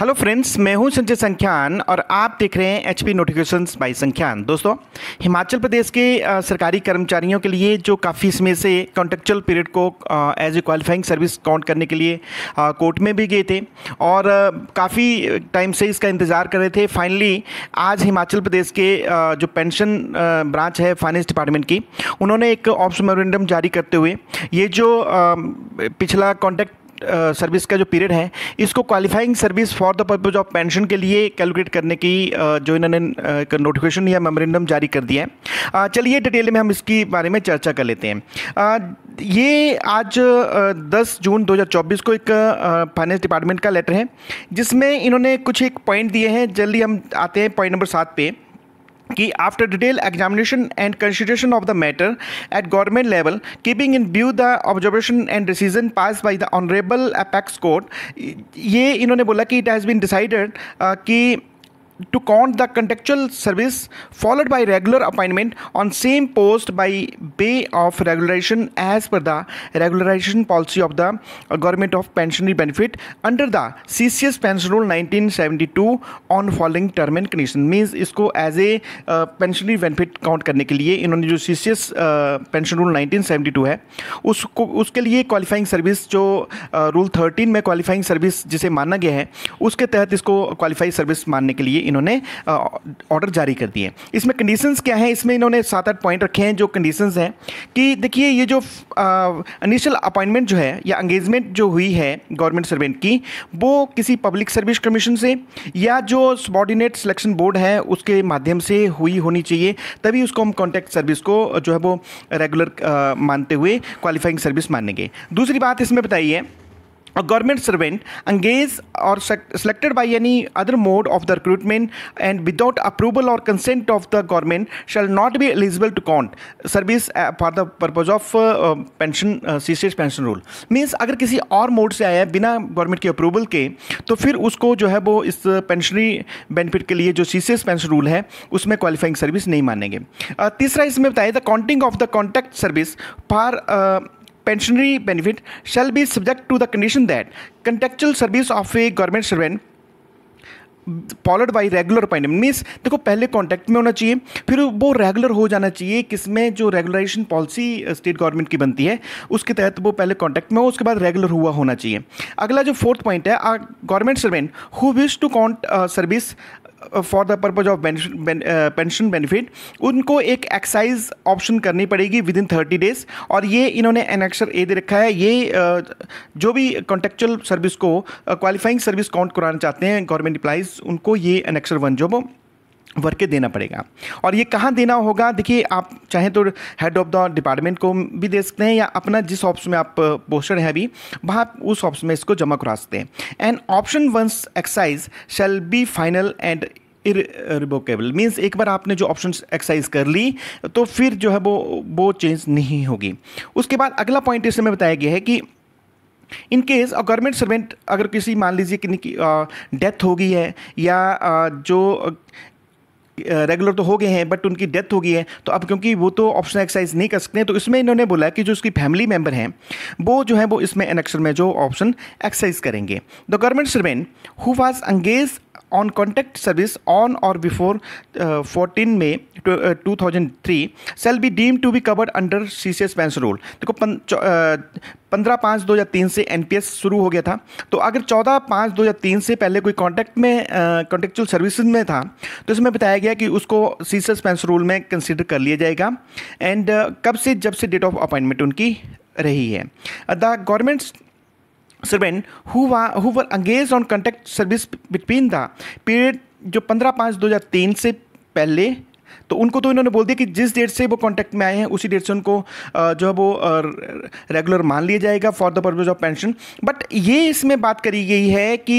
hello friends मैं हूं संजय संख्यान और आप देख रहे हैं H P notifications by Sankhyan दोस्तों हिमाचल प्रदेश के सरकारी कर्मचारियों के लिए जो काफ़ी समय से कॉन्ट्रेक्चुअल पीरियड को as a qualifying service count करने के लिए कोर्ट में भी गए थे और काफ़ी टाइम से इसका इंतज़ार कर रहे थे फाइनली आज हिमाचल प्रदेश के जो पेंशन ब्रांच है फाइनेंस डिपार्टमेंट की उन्होंने एक ऑप्शन मेमोरेंडम जारी करते हुए ये जो पिछला कॉन्ट्रैक्ट सर्विस का जो पीरियड है इसको qualifying service for the purpose of pension के लिए कैलकुलेट करने की जो इन्होंने नोटिफिकेशन या मेमोरेंडम जारी कर दिया है चलिए डिटेल में हम इसके बारे में चर्चा कर लेते हैं ये आज 10 जून 2024 को एक फाइनेंस डिपार्टमेंट का लेटर है जिसमें इन्होंने कुछ एक पॉइंट दिए हैं जल्दी हम आते हैं पॉइंट नंबर सात पे कि after detail examination and consideration of the matter at government level keeping in view the observation and decision pass by the honourable apex court ये इन्होंने बोला कि इट हैज़ बीन डिसाइडेड कि to count the contextual service followed by regular appointment on same post by way of regularization as per the regularization policy of the government of pensionary benefit under the CCS pension rule 1972 on following term and condition means isko as a uh, pensionary benefit count karne ke liye inhone jo ccs uh, pension rule 1972 hai usko uske liye qualifying service jo uh, rule 13 mein qualifying service jise mana gaya hai uske तहत इसको qualifying service मानने के लिए इन्होंने order जारी कर दिए इसमें कंडीशंस क्या है इसमें इन्होंने सात आठ पॉइंट रखे हैं जो कंडीशंस हैं कि देखिए ये जो इनिशियल अपॉइंटमेंट जो है या एंगेजमेंट जो हुई है गवर्नमेंट सर्वेंट की वो किसी पब्लिक सर्विस कमीशन से या जो सबॉर्डिनेट सिलेक्शन बोर्ड है उसके माध्यम से हुई होनी चाहिए तभी उसको हम कॉन्टैक्ट सर्विस को जो है वो रेगुलर मानते हुए क्वालिफाइंग सर्विस मानेंगे दूसरी बात इसमें बताइए a government servant engaged or selected by any other mode of the recruitment and without approval or consent of the government shall not be eligible to count service for the purpose of uh, pension uh, C C S pension rule means अगर किसी और mode से आया है बिना government के approval के तो फिर उसको जो है वो इस पेंशनरी बेनिफिट के लिए जो सीसीएस पेंशन रूल है उसमें क्वालिफाइंग सर्विस नहीं मानेंगे तीसरा इसमें बताया the counting of the contact service for pensionary benefit shall be subject to the condition that contractual service of a government servant followed by regular appointment means देखो पहले contact में होना चाहिए फिर वो रेगुलर हो जाना चाहिए किसमें जो रेगुलराइजेशन पॉलिसी स्टेट गवर्नमेंट की बनती है उसके तहत वो पहले कॉन्टैक्ट में हो उसके बाद रेगुलर हुआ होना चाहिए अगला जो फोर्थ पॉइंट है government servant who wish to count service for the purpose of pension benefit उनको एक एक्साइज ऑप्शन करनी पड़ेगी विद इन थर्टी डेज और ये इन्होंने एनेक्शर ए दे रखा है ये uh, जो भी कॉन्टेक्चुअल सर्विस को क्वालिफाइंग सर्विस काउंट कराना चाहते हैं गवर्नमेंट एम्प्लाइज उनको ये एनेक्शर वन जो वर्क के देना पड़ेगा और ये कहाँ देना होगा देखिए आप चाहें तो हेड ऑफ द डिपार्टमेंट को भी दे सकते हैं या अपना जिस ऑप्स में आप पोस्टर है अभी वहाँ उस ऑप्स में इसको जमा करा सकते हैं and option once exercise shall be final and revocable means एक बार आपने जो ऑप्शन एक्सरसाइज कर ली तो फिर जो है वो वो चेंज नहीं होगी उसके बाद अगला पॉइंट इसमें बताया गया है कि इन केस और गवर्नमेंट सर्वेंट अगर किसी मान लीजिए कि डेथ हो गई है या आ, जो रेगुलर तो हो गए हैं बट उनकी डेथ हो गई है तो अब क्योंकि वो तो ऑप्शनल एक्सरसाइज नहीं कर सकते तो इसमें इन्होंने बोला कि जो उसकी फैमिली मेंबर हैं वो जो है वो इसमें एनेक्शन में जो ऑप्शन एक्सरसाइज करेंगे the government servant who was engaged on contact service on or before fourteen May two thousand three shall be deem to be covered under C C S pension rule देखो uh, पंद्रह पाँच दो हज़ार तीन से N P S शुरू हो गया था तो अगर चौदह पाँच दो हज़ार तीन से पहले कोई कॉन्टैक्ट में uh, सर्विस में था तो इसमें बताया गया कि उसको C C S pension rule में कंसिडर कर लिया जाएगा एंड uh, कब से जब से डेट ऑफ अपॉइंटमेंट उनकी रही है the governments servant who were, who were engaged on contact service between the जो पंद्रह पाँच दो हज़ार तीन से पहले तो उनको तो इन्होंने बोल दिया कि जिस डेट से वो कॉन्टैक्ट में आए हैं उसी डेट से उनको जो है वो रेगुलर मान लिया जाएगा for the purpose of pension but ये इसमें बात करी गई है कि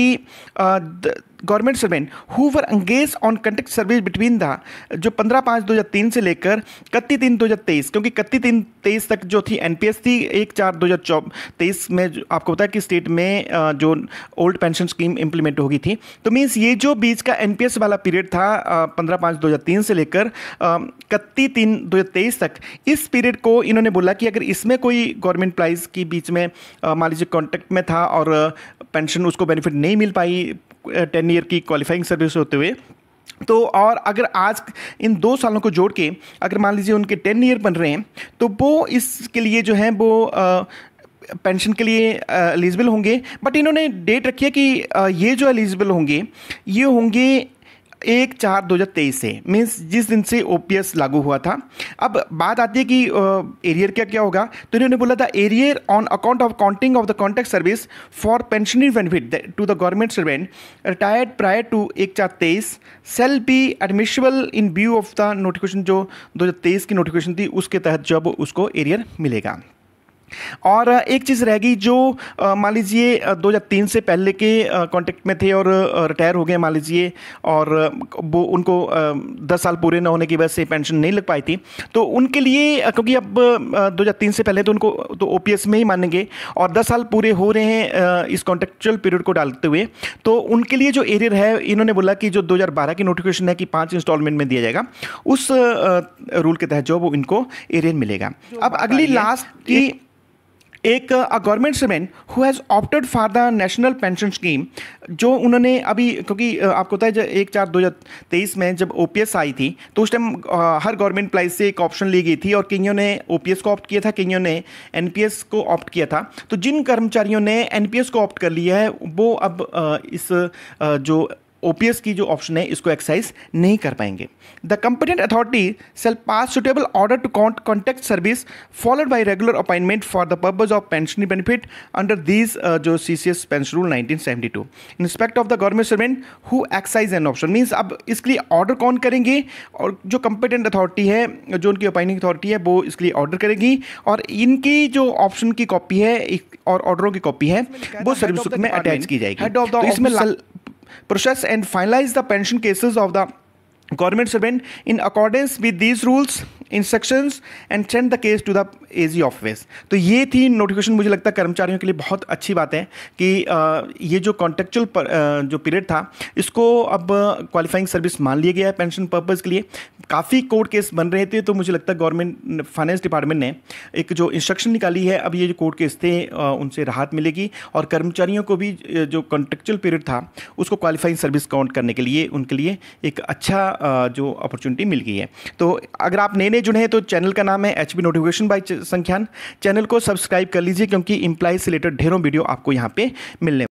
government servant who were engaged on contact service between the जो पंद्रह पाँच दो हज़ार तीन से लेकर इकतीस तीन दो हज़ार तेईस क्योंकि इकतीस तीन तेईस तक जो थी एन पी एस थी एक चार दो हज़ार तेईस में आपको पता है कि स्टेट में जो ओल्ड पेंशन स्कीम इंप्लीमेंट होगी थी तो मीन्स ये जो बीच का एन पी एस वाला पीरियड था पंद्रह पाँच दो हज़ार तीन से लेकर इकतीस तीन दो हज़ार तेईस तक इस पीरियड को इन्होंने बोला कि अगर इसमें कोई गवर्नमेंट प्राइज के बीच में मान लीजिए कॉन्टेक्ट में था और पेंशन उसको बेनिफिट नहीं मिल पाई टेन ईयर की क्वालिफाइंग सर्विस होते हुए तो और अगर आज इन दो सालों को जोड़ के अगर मान लीजिए उनके टेन ईयर बन रहे हैं तो वो इसके लिए जो है वो पेंशन के लिए एलिजिबल होंगे बट इन्होंने डेट रखी है कि ये जो एलिजिबल होंगे ये होंगे एक चार दो हज़ार तेईस से मीन्स जिस दिन से ओ लागू हुआ था अब बात आती है कि एरियर क्या क्या होगा तो इन्होंने बोला था arrear on account of counting of the contact service for pensionary benefit to the government servant retired prior to एक चार तेईस shall be admissible in view of the notification जो दो हज़ार तेईस की नोटिफिकेशन थी उसके तहत जब उसको एरियर मिलेगा और एक चीज़ रह गई जो मान लीजिए 2003 से पहले के कांटेक्ट में थे और रिटायर हो गए मान लीजिए और वो उनको 10 साल पूरे न होने की वजह से पेंशन नहीं लग पाई थी तो उनके लिए क्योंकि अब 2003 से पहले तो उनको तो ओ में ही मानेंगे और 10 साल पूरे हो रहे हैं इस कॉन्ट्रेक्चुअल पीरियड को डालते हुए तो उनके लिए जो एरियर है इन्होंने बोला कि जो बारह की नोटिफिकेशन है कि पाँच इंस्टॉलमेंट में दिया जाएगा उस रूल के तहत जो वो इनको एरियर मिलेगा अब अगली लास्ट की एक a government servant who has opted for the national pension scheme जो उन्होंने अभी क्योंकि आपको पता है जब एक चार दो हज़ार तेईस में जब ओ आई थी तो उस टाइम हर गवर्नमेंट प्लाइज से एक ऑप्शन ली गई थी और कईयों ने ओ को ऑप्ट किया था कईयों ने एन को ऑप्ट किया था तो जिन कर्मचारियों ने एन को ऑप्ट कर लिया है वो अब इस जो ओपीएस की जो ऑप्शन है इसको एक्सरसाइज नहीं कर पाएंगे the competent authority shall pass suitable order to contact service followed by regular appointment for the purpose of pension benefit under these जो C C S pension rule nineteen seventy two inspect of the government servant who excise an option means अब इसके लिए order कौन करेंगे और जो competent authority है जो उनकी अपॉइंटिंग अथॉरिटी है वो इसके लिए ऑर्डर करेगी और इनकी जो ऑप्शन की कॉपी है और ऑर्डरों की कॉपी है वो सर्विस में अटैच की जाएगी तो इसमें process and finalize the pension cases of the government servant in accordance with these rules instructions and send the case to the AG office तो ये थी नोटिफिकेशन मुझे लगता है कर्मचारियों के लिए बहुत अच्छी बात है कि ये जो कॉन्ट्रेक्चुअल जो पीरियड था इसको अब क्वालिफाइंग सर्विस मान लिया गया है पेंशन पर्पज़ के लिए काफ़ी कोर्ट केस बन रहे थे तो मुझे लगता है गवर्नमेंट फाइनेंस डिपार्टमेंट ने एक जो इंस्ट्रक्शन निकाली है अब ये जो कोर्ट केस थे उनसे राहत मिलेगी और कर्मचारियों को भी जो कॉन्ट्रेक्चुअल पीरियड था उसको क्वालिफाइंग सर्विस काउंट करने के लिए उनके लिए एक अच्छा जो अपॉर्चुनिटी मिल गई है तो अगर आप नए नए नए जुड़े हैं तो चैनल का नाम है H B notification by Sankhyan channel को सब्सक्राइब कर लीजिए क्योंकि इम्प्लाई से रिलेटेड ढेरों वीडियो आपको यहाँ पे मिलने